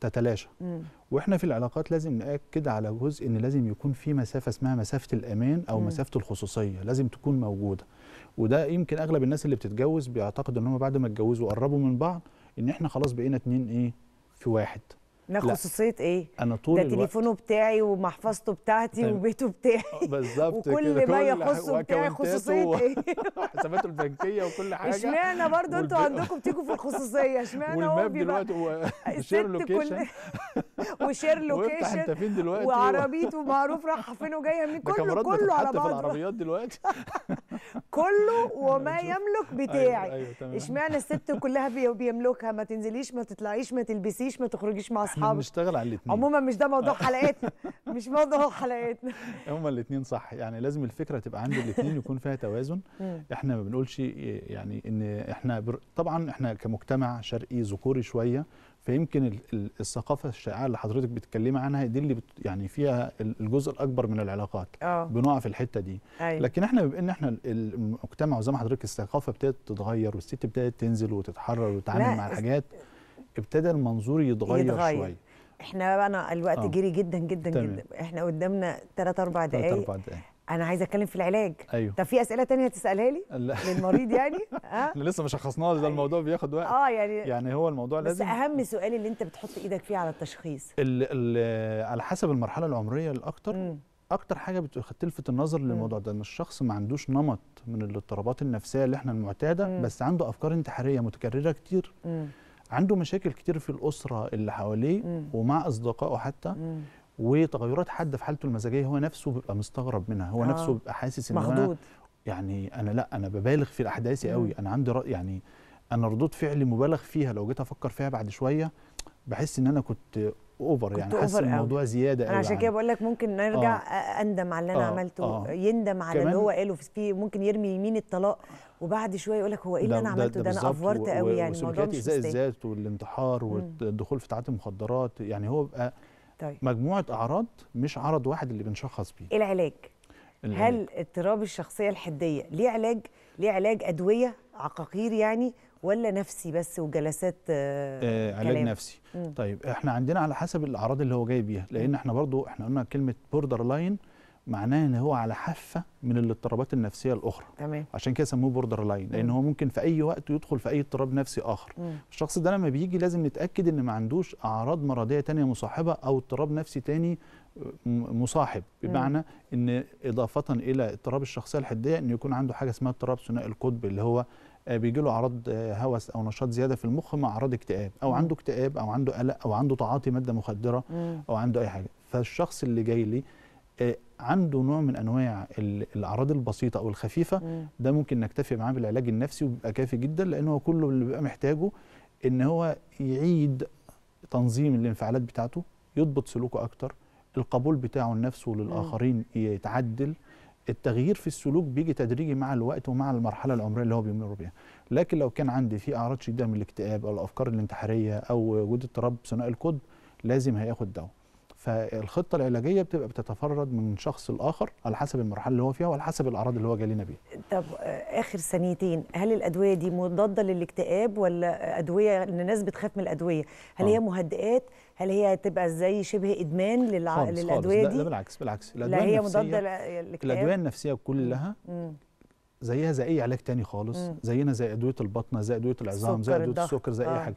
تتلاشى مم. واحنا في العلاقات لازم ناكد على جزء ان لازم يكون في مسافه اسمها مسافه الامان او مم. مسافه الخصوصيه لازم تكون موجوده وده يمكن اغلب الناس اللي بتتجوز بيعتقدوا ان هم بعد ما اتجوزوا قربوا من بعض ان احنا خلاص بقينا اتنين ايه في واحد انا خصوصيه ايه انا طول ده تليفونه بتاعي ومحفظته بتاعتي طيب. وبيته بتاعي [LAUGHS] بالظبط وكل ما يخصه بتاعي خصوصيه ايه [LAUGHS] حساباته البنكيه وكل حاجه اشمعنى برضو انتوا عندكم بتيجوا في الخصوصيه اشمعنى هو بيبقى دلوقتي و... [LAUGHS] شير لوكيشن [LAUGHS] وشير لوكيشن انت فين دلوقتي وعربيته معروف رايحه فين وجايه [LAUGHS] منين كله كله على بعضه في العربيات دلوقتي [LAUGHS] كله أيوة، وما يملك أيوة، بتاعي أيوة أيوة اشمعنى الست كلها بيملكها ما تنزليش ما تطلعيش ما تلبسيش ما تخرجيش مع اصحابك بنشتغل على الاثنين عموما مش ده موضوع حلقتنا مش موضوع حلقتنا هما الاثنين صح يعني لازم الفكره تبقى عند الاثنين يكون فيها توازن احنا ما بنقولش يعني ان احنا بر... طبعا احنا كمجتمع شرقي ذكوري شويه فيمكن الثقافه الشائعه اللي حضرتك بتتكلمي عنها دي اللي بت يعني فيها الجزء الاكبر من العلاقات أوه. بنقع في الحته دي أيوة. لكن احنا بما ان احنا المجتمع وزي ما حضرتك الثقافه ابتدت تتغير والست ابتدت تنزل وتتحرر وتتعامل مع الحاجات ابتدى المنظور يتغير, يتغير. شويه احنا بقى الوقت أوه. جري جدا جدا تمام. جدا احنا قدامنا 3 4 دقائق انا عايزه اتكلم في العلاج ايوه طب في اسئله تانية تسالها لي [LAUGHS] للمريض يعني ها [LAUGHS] أه؟ لسه ما شخصناه ده الموضوع بياخد وقت اه يعني يعني هو الموضوع بس لازم بس اهم سؤال اللي انت بتحط ايدك فيه على التشخيص ال ال على حسب المرحله العمريه الاكتر م. اكتر حاجه بتلفت النظر للموضوع ده ان الشخص ما عندوش نمط من الاضطرابات النفسيه اللي احنا المعتاده م. بس عنده افكار انتحاريه متكرره كتير م. عنده مشاكل كتير في الاسره اللي حواليه ومع اصدقائه حتى م. وتغيرات حاده في حالته المزاجيه هو نفسه بيبقى مستغرب منها هو آه. نفسه بيبقى حاسس ان مخدود. انا يعني انا لا انا ببالغ في احداثي قوي انا عندي رأي يعني انا ردود فعلي مبالغ فيها لو جيت افكر فيها بعد شويه بحس ان انا كنت اوفر يعني حاسس الموضوع زياده قوي انا عشان كده بقول لك ممكن نرجع آه. اندم على اللي انا آه. عملته آه. يندم على اللي هو قاله في ممكن يرمي يمين الطلاق وبعد شويه يقول لك هو ايه اللي انا عملته ده, انا افورت قوي يعني الموضوع مش ازاي الذات والانتحار والدخول في تعاطي المخدرات يعني هو بقى طيب. مجموعه اعراض مش عرض واحد اللي بنشخص بيه العلاج هل اضطراب الشخصيه الحديه ليه علاج ليه علاج ادويه عقاقير يعني ولا نفسي بس وجلسات آه, آه، علاج نفسي مم. طيب احنا عندنا على حسب الاعراض اللي هو جاي بيها لان احنا برضو احنا قلنا كلمه بوردر لاين معناه ان هو على حافه من الاضطرابات النفسيه الاخرى تمام عشان كده سموه بوردر لاين لان هو ممكن في اي وقت يدخل في اي اضطراب نفسي اخر مم. الشخص ده لما بيجي لازم نتاكد ان ما عندوش اعراض مرضيه ثانيه مصاحبه او اضطراب نفسي ثاني آه، مصاحب بمعنى ان اضافه الى اضطراب الشخصيه الحديه ان يكون عنده حاجه اسمها اضطراب ثنائي القطب اللي هو آه، بيجي له اعراض آه، هوس او نشاط زياده في المخ مع اعراض اكتئاب او مم. عنده اكتئاب او عنده قلق او عنده تعاطي ماده مخدره مم. او عنده اي حاجه فالشخص اللي جاي لي عنده نوع من انواع الاعراض البسيطه او الخفيفه مم. ده ممكن نكتفي معاه بالعلاج النفسي وبيبقى كافي جدا لان هو كله اللي بيبقى محتاجه ان هو يعيد تنظيم الانفعالات بتاعته يضبط سلوكه اكتر القبول بتاعه لنفسه وللاخرين يتعدل التغيير في السلوك بيجي تدريجي مع الوقت ومع المرحله العمريه اللي هو بيمر بيها لكن لو كان عندي في اعراض شديده من الاكتئاب او الافكار الانتحاريه او وجود اضطراب ثنائي القطب لازم هياخد دواء فالخطه العلاجيه بتبقى بتتفرد من شخص لاخر على حسب المرحله اللي هو فيها وعلى حسب الاعراض اللي هو جاي لنا بيها. طب آه، اخر ثانيتين هل الادويه دي مضاده للاكتئاب ولا ادويه ان الناس بتخاف من الادويه؟ هل آه. هي مهدئات؟ هل هي تبقى زي شبه ادمان للع... خالص للادويه خالص. دي؟ لا بالعكس بالعكس الادويه لا هي مضاده للاكتئاب الادويه النفسيه كلها مم. زيها زي اي علاج تاني خالص مم. زينا زي ادويه البطنه زي ادويه العظام زي ادويه السكر زي آه. اي حاجه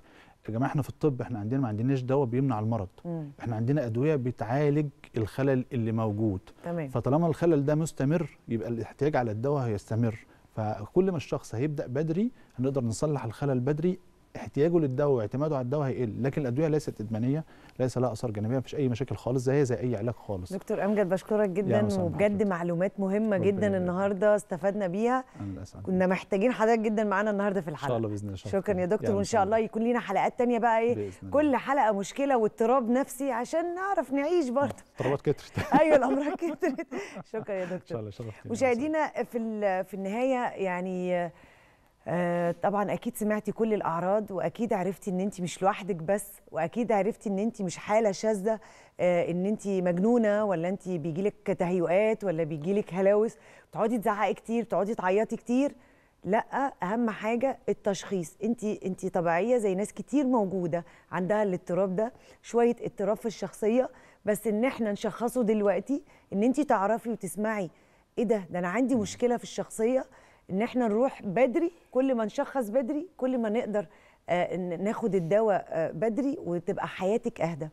يا جماعه احنا في الطب احنا عندنا ما عندناش دواء بيمنع المرض مم. احنا عندنا ادويه بتعالج الخلل اللي موجود تمام. فطالما الخلل ده مستمر يبقى الاحتياج على الدواء هيستمر فكل ما الشخص هيبدا بدري هنقدر نصلح الخلل بدري احتياجه للدواء واعتماده على الدواء هيقل لكن الادويه ليست ادمانيه ليس لها اثار جانبيه مفيش اي مشاكل خالص زي زي اي علاج خالص دكتور امجد بشكرك جدا وبجد معلومات مهمه جدا النهارده استفدنا بيها كنا محتاجين حضرتك جدا معانا النهارده في الحلقه ان شاء الله باذن الله شكرا يا دكتور يعني وان شاء الله يكون لينا حلقات ثانيه بقى ايه كل حلقه مشكله واضطراب نفسي عشان نعرف نعيش برضه اضطرابات كترت [LAUGHS] ايوه الامراض كترت شكرا يا دكتور ان شاء الله مشاهدينا في في النهايه يعني آه طبعا اكيد سمعتي كل الاعراض واكيد عرفتي ان انت مش لوحدك بس واكيد عرفتي ان انت مش حاله شاذه آه ان انت مجنونه ولا انت بيجيلك تهيؤات ولا بيجيلك هلاوس بتقعدي تزعقي كتير بتقعدي تعيطي كتير لا اهم حاجه التشخيص انت انت طبيعيه زي ناس كتير موجوده عندها الاضطراب ده شويه اضطراب في الشخصيه بس ان احنا نشخصه دلوقتي ان انت تعرفي وتسمعي ايه ده ده انا عندي مشكله في الشخصيه ان احنا نروح بدري كل ما نشخص بدري كل ما نقدر آه، ناخد الدواء آه، بدري وتبقى حياتك اهدى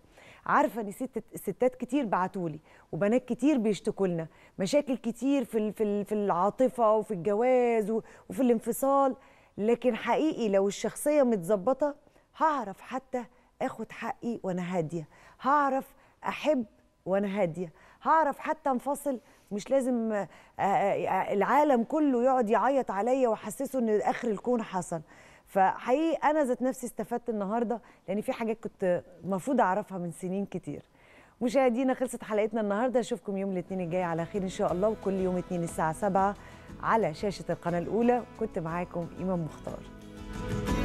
عارفه ان ست ستات كتير بعتولي وبنات كتير بيشتكوا لنا مشاكل كتير في في في العاطفه وفي الجواز وفي الانفصال لكن حقيقي لو الشخصيه متظبطه هعرف حتى اخد حقي وانا هاديه هعرف احب وانا هاديه هعرف حتى انفصل مش لازم آه، آه، آه، العالم كله يقعد يعيط عليا واحسسه ان اخر الكون حصل فحقيقي انا ذات نفسي استفدت النهارده لان في حاجات كنت المفروض اعرفها من سنين كتير مشاهدينا خلصت حلقتنا النهارده اشوفكم يوم الاثنين الجاي على خير ان شاء الله وكل يوم اثنين الساعه 7 على شاشه القناه الاولى كنت معاكم ايمان مختار